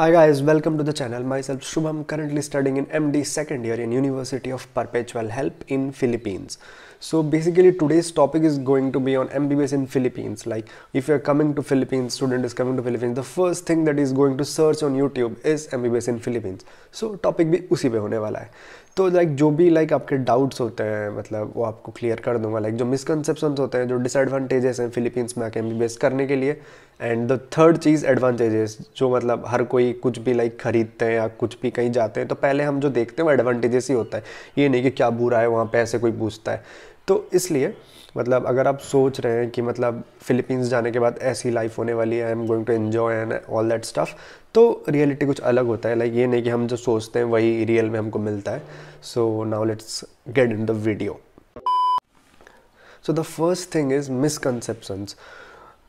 Hi guys, welcome to the channel. Myself Shubham, currently studying in MD second year in University of Perpetual Help in Philippines. so basically today's topic is going to be on mbbs in philippines like if you're coming to philippines student is coming to philippines the first thing that is going to search on youtube is mbbs in philippines so topic bhi usi pe hone wala hai तो like जो भी like आपके doubts होते हैं मतलब वो आपको clear कर दूंगा लाइक जो मिसकनसेप्शन होते हैं जो डिसएडवांटेजेस हैं फिलीपींस में आके एम करने के लिए एंड द थर्ड चीज़ एडवांटेजेस जो मतलब हर कोई कुछ भी लाइक खरीदते हैं या कुछ भी कहीं जाते हैं तो पहले हम जो देखते हैं वो एडवांटेजेस ही होता है ये नहीं कि क्या बुरा है वहाँ पर ऐसे कोई पूछता है तो इसलिए मतलब अगर आप सोच रहे हैं कि मतलब फ़िलीपींस जाने के बाद ऐसी लाइफ होने वाली है I am going to enjoy and all that stuff तो रियलिटी कुछ अलग होता है लाइक ये नहीं कि हम जो सोचते हैं वही रियल में हमको मिलता है so now let's get in the video so the first thing is misconceptions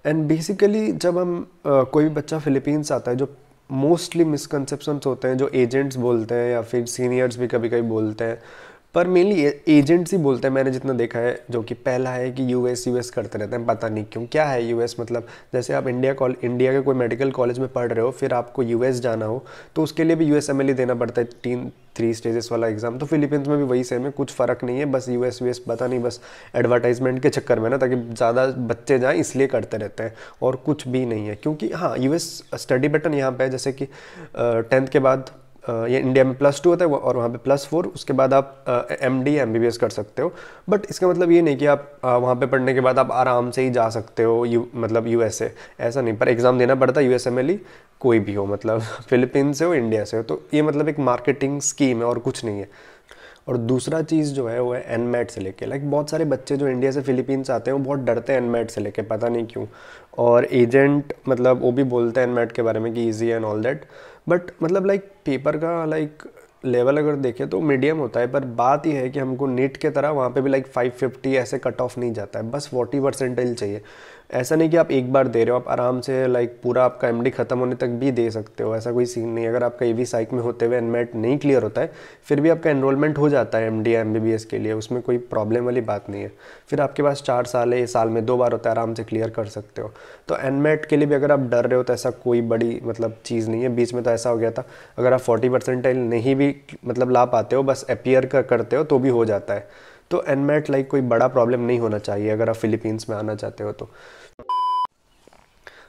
and basically जब हम uh, कोई भी बच्चा फिलीपींस आता है जो मोस्टली मिसकनसेप्शंस होते हैं जो एजेंट्स बोलते हैं या फिर सीनियर्स भी कभी कभी बोलते हैं पर मेनली एजेंट्स ही बोलते हैं मैंने जितना देखा है जो कि पहला है कि यूएस यूएस करते रहते हैं पता नहीं क्यों क्या है यूएस मतलब जैसे आप इंडिया कॉल इंडिया के कोई मेडिकल कॉलेज में पढ़ रहे हो फिर आपको यूएस जाना हो तो उसके लिए भी एल एमएलए e देना पड़ता है तीन थ्री स्टेजेस वाला एग्जाम तो फिलीपींस में भी वही सेम है कुछ फ़र्क नहीं है बस यू एस पता नहीं बस एडवर्टाइजमेंट के चक्कर में ना ताकि ज़्यादा बच्चे जाएँ इसलिए करते रहते हैं और कुछ भी नहीं है क्योंकि हाँ एस स्टडी बटन यहाँ है जैसे कि टेंथ के बाद ये इंडिया में प्लस टू होता है और वहाँ पे प्लस फोर उसके बाद आप M D M B B S कर सकते हो बट इसका मतलब ये नहीं कि आप वहाँ पे पढ़ने के बाद आप आराम से ही जा सकते हो यू मतलब यू एस ए ऐसा नहीं पर एग्ज़ाम देना पड़ता है U S M L E कोई भी हो मतलब फिलिपींस से हो इंडिया से हो तो ये मतलब एक मार्केटिंग स्कीम है और कुछ नहीं है और दूसरा चीज़ जो है वो है एनमेट से लेके लाइक बहुत सारे बच्चे जो इंडिया से फिलीपींस आते हैं वो बहुत डरते हैं एन से लेके पता नहीं क्यों और एजेंट मतलब वो भी बोलते हैं एन के बारे में कि easy and all that but मतलब लाइक पेपर का लाइक लेवल अगर देखें तो मीडियम होता है पर बात यह है कि हमको नीट के तरह वहाँ पे भी लाइक 550 ऐसे कट ऑफ नहीं जाता है बस 40 परसेंटेज चाहिए ऐसा नहीं कि आप एक बार दे रहे हो आप आराम से लाइक पूरा आपका एम ख़त्म होने तक भी दे सकते हो ऐसा कोई सीन नहीं अगर आपका ए वी साइक में होते हुए एनमेट e नहीं क्लियर होता है फिर भी आपका एनरोलमेंट हो जाता है M D M B B S के लिए उसमें कोई प्रॉब्लम वाली बात नहीं है फिर आपके पास चार साल है साल में दो बार होता है आराम से क्लियर कर सकते हो तो एनमेट e के लिए भी अगर आप डर रहे हो तो ऐसा कोई बड़ी मतलब चीज़ नहीं है बीच में तो ऐसा हो गया था अगर आप फोर्टी परसेंटाइल नहीं भी मतलब ला पाते हो बस अपियर करते हो तो भी हो जाता है तो एनमेट लाइक e कोई बड़ा प्रॉब्लम नहीं होना चाहिए अगर आप फिलीपींस में आना चाहते हो तो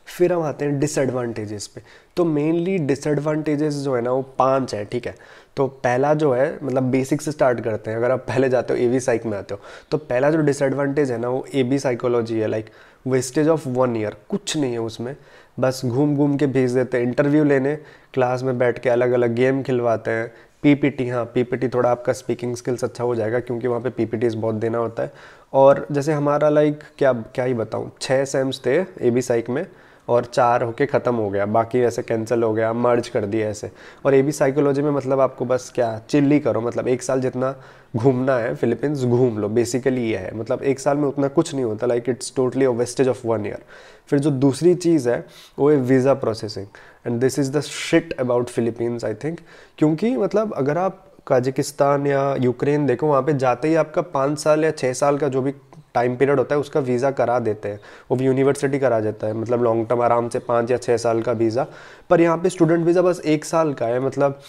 फिर हम आते हैं डिसएडवांटेजेस पे तो मेनली डिसएडवांटेजेस जो है ना वो पांच है ठीक है तो पहला जो है मतलब बेसिक से स्टार्ट करते हैं अगर आप पहले जाते हो ए वी साइक में आते हो तो पहला जो डिसएडवांटेज है ना वो ए बी साइकोलॉजी है like wastage of one year कुछ नहीं है उसमें बस घूम घूम के भेज देते हैं इंटरव्यू लेने क्लास में बैठ के अलग अलग गेम खिलवाते हैं पी पी टी हाँ पी पी टी थोड़ा आपका स्पीकिंग स्किल्स अच्छा हो जाएगा क्योंकि वहाँ पे टीज बहुत देना होता है और जैसे हमारा लाइक क्या क्या ही बताऊँ छः सेम्स थे ए बी साइक में और चार होके ख़त्म हो गया बाकी ऐसे कैंसिल हो गया मर्ज कर दिया ऐसे और ए बी साइकोलॉजी में मतलब आपको बस क्या चिल्ली करो मतलब एक साल जितना घूमना है फिलीपींस घूम लो बेसिकली ये है मतलब एक साल में उतना कुछ नहीं होता like it's totally a wastage of one year फिर जो दूसरी चीज़ है वो है visa processing and this is the shit about Philippines I think क्योंकि मतलब अगर आप काजिकिस्तान या यूक्रेन देखो वहाँ पे जाते ही आपका पाँच साल या छः साल का जो भी टाइम पीरियड होता है उसका वीज़ा करा देते हैं वो भी यूनिवर्सिटी करा देता है मतलब लॉन्ग टर्म आराम से पाँच या छः साल का वीज़ा पर यहाँ पे स्टूडेंट वीज़ा बस एक साल का है मतलब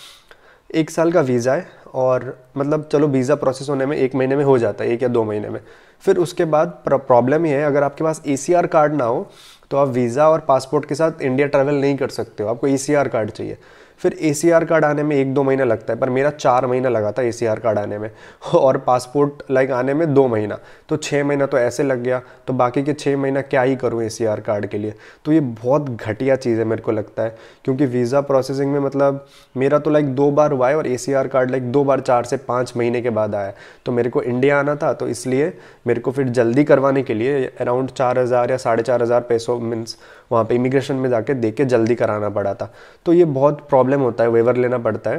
एक साल का वीज़ा है और मतलब चलो वीज़ा प्रोसेस होने में एक महीने में हो जाता है एक या दो महीने में फिर उसके बाद प्रॉब्लम ये है अगर आपके पास ए कार्ड ना हो तो आप वीज़ा और पासपोर्ट के साथ इंडिया ट्रैवल नहीं कर सकते हो आपको ई कार्ड चाहिए फिर ए कार्ड आने में एक दो महीना लगता है पर मेरा चार महीना लगा था ए कार्ड आने में और पासपोर्ट लाइक आने में दो महीना तो छः महीना तो ऐसे लग गया तो बाकी के छः महीना क्या ही करूँ ए कार्ड के लिए तो ये बहुत घटिया चीज़ है मेरे को लगता है क्योंकि वीज़ा प्रोसेसिंग में मतलब मेरा तो लाइक दो बार हुआ है और ए कार्ड लाइक दो बार चार से पाँच महीने के बाद आया तो मेरे को इंडिया आना था तो इसलिए मेरे को फिर जल्दी करवाने के लिए अराउंड चार हज़ार या साढ़े चार हज़ार पैसों मीन्स वहाँ पर इमिग्रेशन में जाके दे के जल्दी कराना पड़ा था तो ये बहुत प्रॉब्लम प्रॉब्लम होता है वेवर लेना पड़ता है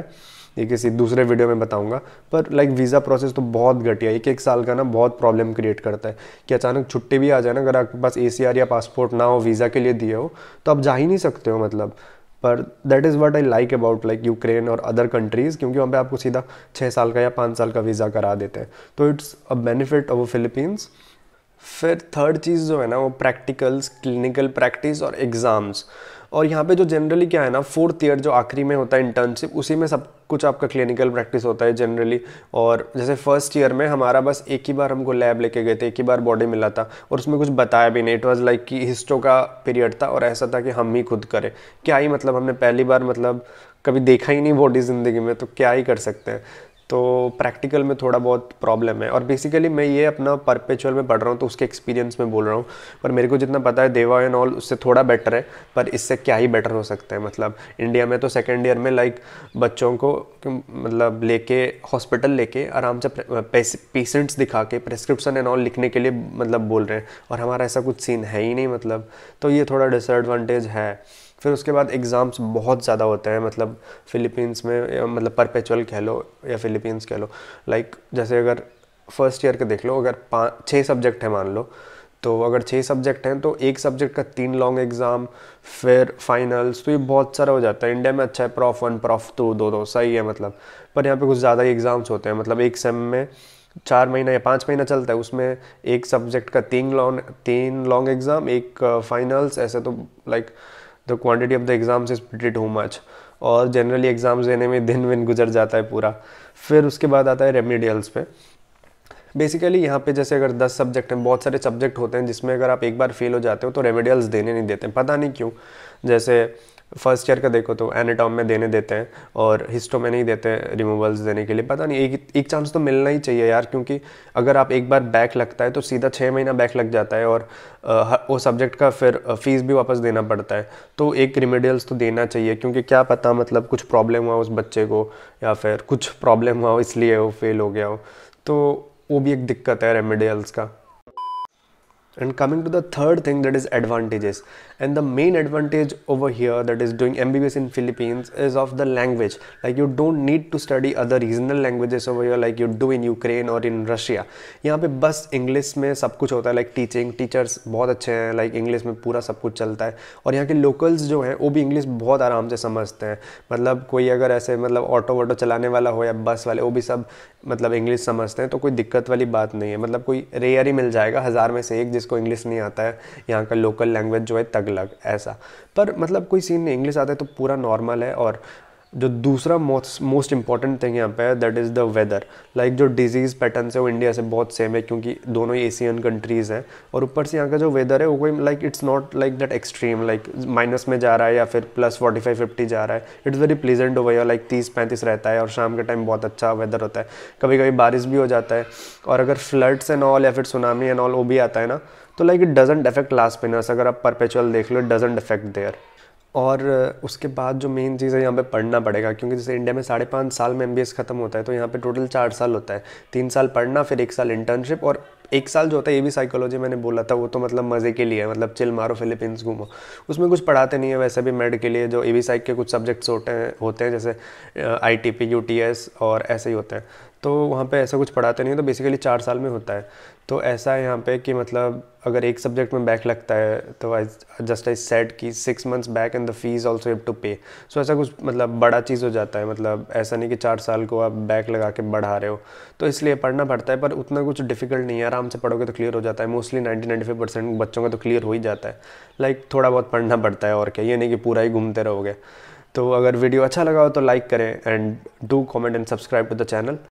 ये किसी दूसरे वीडियो में बताऊंगा पर लाइक वीज़ा प्रोसेस तो बहुत घटिया एक एक साल का ना बहुत प्रॉब्लम क्रिएट करता है कि अचानक छुट्टी भी आ जाए ना अगर आपके पास ए या पासपोर्ट ना हो वीज़ा के लिए दिए हो तो आप जा ही नहीं सकते हो मतलब पर that is what I like about like Ukraine और अदर कंट्रीज़ क्योंकि वहाँ पे आपको सीधा छः साल का या पाँच साल का वीज़ा करा देते हैं तो it's a benefit of Philippines फिर थर्ड चीज़ जो है ना वो प्रैक्टिकल्स क्लिनिकल प्रैक्टिस और एग्ज़ाम्स और यहाँ पे जो जनरली क्या है ना फोर्थ ईयर जो आखिरी में होता है इंटर्नशिप उसी में सब कुछ आपका क्लिनिकल प्रैक्टिस होता है जनरली और जैसे फर्स्ट ईयर में हमारा बस एक ही बार हमको लैब लेके गए थे एक ही बार बॉडी मिला था और उसमें कुछ बताया भी नहीं इट वॉज़ लाइक कि हिस्टो का पीरियड था और ऐसा था कि हम ही खुद करें क्या ही मतलब हमने पहली बार मतलब कभी देखा ही नहीं बॉडी ज़िंदगी में तो क्या ही कर सकते हैं तो प्रैक्टिकल में थोड़ा बहुत प्रॉब्लम है और बेसिकली मैं ये अपना परपेचुअल में पढ़ रहा हूँ तो उसके एक्सपीरियंस में बोल रहा हूँ पर मेरे को जितना पता है देवा एंड ऑल उससे थोड़ा बेटर है पर इससे क्या ही बेटर हो सकता है मतलब इंडिया में तो सेकेंड ईयर में लाइक बच्चों को मतलब लेके हॉस्पिटल लेके आराम से पेशेंट्स दिखा के प्रिस्क्रिप्शन एंड ऑल लिखने के लिए मतलब बोल रहे हैं और हमारा ऐसा कुछ सीन है ही नहीं मतलब तो ये थोड़ा डिसएडवांटेज है फिर उसके बाद एग्ज़ाम्स बहुत ज़्यादा होते हैं मतलब फ़िलीपींस में मतलब परपेचुअल कह लो या फ़िलीपींस कह लो लाइक like, जैसे अगर फर्स्ट ईयर के देख लो अगर पाँच छः सब्जेक्ट है मान लो तो अगर छः सब्जेक्ट हैं तो एक सब्जेक्ट का तीन लॉन्ग एग्ज़ाम फिर फाइनल्स तो ये बहुत सारा हो जाता है इंडिया में अच्छा है प्रॉफ वन प्रॉफ टू दो दो सही है मतलब पर यहाँ पे कुछ ज़्यादा ही एग्ज़ाम्स होते हैं मतलब एक सेम में चार महीना या पाँच महीना चलता है उसमें एक सब्जेक्ट का तीन लॉन्ग तीन लॉन्ग एग्ज़ाम एक फाइनल्स uh, ऐसे तो like like, the quantity of the exams is too much और जनरली एग्ज़ाम्स देने में दिन विन गुजर जाता है पूरा फिर उसके बाद आता है रेमिडियल्स पे बेसिकली यहाँ पे जैसे अगर 10 सब्जेक्ट हैं बहुत सारे सब्जेक्ट होते हैं जिसमें अगर आप एक बार फेल हो जाते हो तो रेमिडियल्स देने नहीं देते पता नहीं क्यों जैसे फर्स्ट ईयर का देखो तो एनाटॉम में देने देते हैं और हिस्टो में नहीं देते रिमूवल्स देने के लिए पता नहीं एक एक चांस तो मिलना ही चाहिए यार क्योंकि अगर आप एक बार बैक लगता है तो सीधा छः महीना बैक लग जाता है और वो सब्जेक्ट का फिर फीस भी वापस देना पड़ता है तो एक रिमेडियल्स तो देना चाहिए क्योंकि क्या पता मतलब कुछ प्रॉब्लम हुआ उस बच्चे को या फिर कुछ प्रॉब्लम हुआ इसलिए वो फेल हो गया हो तो वो भी एक दिक्कत है रेमेडियल्स का and coming to the third thing that is advantages and the main advantage over here that is doing mbbs in philippines is of the language like you don't need to study other regional languages over here like you do in Ukraine और in Russia यहाँ पे बस English में सब कुछ होता है like teaching teachers बहुत अच्छे हैं लाइक इंग्लिश में पूरा सब कुछ चलता है और यहाँ के लोकल्स जो हैं वो भी इंग्लिश बहुत आराम से समझते हैं मतलब कोई अगर ऐसे मतलब ऑटो वोटो चलाने वाला हो या बस वाले वो भी सब मतलब इंग्लिश समझते हैं तो कोई दिक्कत वाली बात नहीं है मतलब कोई रेयर ही मिल जाएगा हज़ार में से एक जिस जिसको इंग्लिश नहीं आता है यहाँ का लोकल लैंग्वेज जो है तगलग ऐसा पर मतलब कोई सीन नहीं इंग्लिश आता है तो पूरा नॉर्मल है और जो दूसरा मोस्ट इंपॉर्टेंट थिंग यहाँ पे है that is the weather like जो डिजीज़ पैटर्न है वो इंडिया से बहुत सेम है क्योंकि दोनों ही एशियन कंट्रीज़ हैं और ऊपर से यहाँ का जो वेदर है वो कोई like it's not like that extreme like minus में जा रहा है या फिर प्लस फोर्टी फाइव फिफ्टी जा रहा है it's very pleasant over like तीस पैंतीस रहता है और शाम के टाइम बहुत अच्छा वेदर होता है कभी कभी बारिश भी हो जाता है और अगर फ्लड्स एंड ऑल या फिर सुनामी एंड ऑल वो भी आता है ना तो like it doesn't affect last पिनर्स अगर आप परपेचुअल देख लो इट डजेंट अफेक्ट देयर और उसके बाद जो मेन चीज़ है यहाँ पे पढ़ना पड़ेगा क्योंकि जैसे इंडिया में साढ़े पाँच साल में एम ख़त्म होता है तो यहाँ पे टोटल चार साल होता है तीन साल पढ़ना फिर एक साल इंटर्नशिप और एक साल जो होता है ये भी साइकोलॉजी मैंने बोला था वो तो मतलब मज़े के लिए मतलब चिल मारो फिलीपींस घूमो उसमें कुछ पढ़ाते नहीं है वैसे भी मेड के लिए जो ए वी साइक के कुछ सब्जेक्ट्स होते हैं होते हैं जैसे I T P U T S और ऐसे ही होते हैं तो वहाँ पे ऐसा कुछ पढ़ाते नहीं है तो बेसिकली चार साल में होता है तो ऐसा है यहाँ पे कि मतलब अगर एक सब्जेक्ट में बैक लगता है तो आई जस्ट आई सेट कि six months back and the fees also have to pay so ऐसा कुछ मतलब बड़ा चीज़ हो जाता है मतलब ऐसा नहीं कि चार साल को आप बैक लगा के बढ़ा रहे हो तो इसलिए पढ़ना पड़ता है पर उतना कुछ डिफिकल्ट नहीं है आराम से पढ़ोगे तो क्लियर हो जाता है mostly ninety ninety five percent बच्चों का तो क्लियर हो ही जाता है लाइक like, थोड़ा बहुत पढ़ना पड़ता है और क्या ये नहीं कि पूरा ही घूमते रहोगे तो अगर वीडियो अच्छा लगा हो तो लाइक करें and do comment and subscribe to the channel